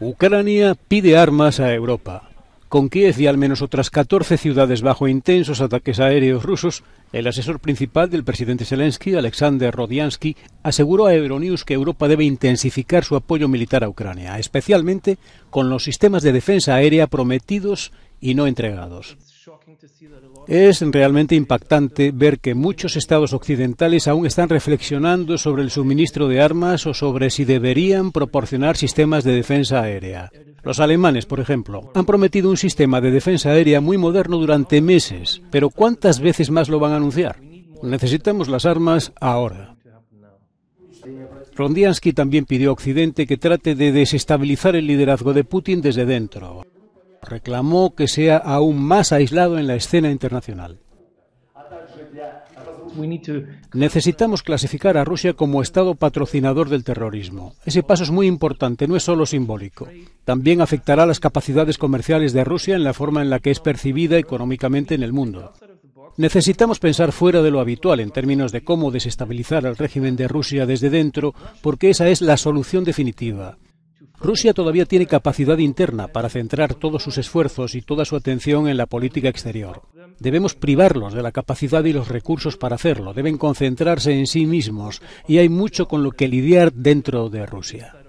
Ucrania pide armas a Europa con Kiev y al menos otras 14 ciudades bajo intensos ataques aéreos rusos, el asesor principal del presidente Zelensky, Alexander Rodiansky, aseguró a Euronews que Europa debe intensificar su apoyo militar a Ucrania, especialmente con los sistemas de defensa aérea prometidos y no entregados. Es realmente impactante ver que muchos estados occidentales aún están reflexionando sobre el suministro de armas o sobre si deberían proporcionar sistemas de defensa aérea. Los alemanes, por ejemplo, han prometido un sistema de defensa aérea muy moderno durante meses, pero ¿cuántas veces más lo van a anunciar? Necesitamos las armas ahora. Rondiansky también pidió a Occidente que trate de desestabilizar el liderazgo de Putin desde dentro. Reclamó que sea aún más aislado en la escena internacional. Necesitamos clasificar a Rusia como Estado patrocinador del terrorismo. Ese paso es muy importante, no es solo simbólico. También afectará las capacidades comerciales de Rusia en la forma en la que es percibida económicamente en el mundo. Necesitamos pensar fuera de lo habitual en términos de cómo desestabilizar al régimen de Rusia desde dentro, porque esa es la solución definitiva. Rusia todavía tiene capacidad interna para centrar todos sus esfuerzos y toda su atención en la política exterior. Debemos privarlos de la capacidad y los recursos para hacerlo. Deben concentrarse en sí mismos y hay mucho con lo que lidiar dentro de Rusia.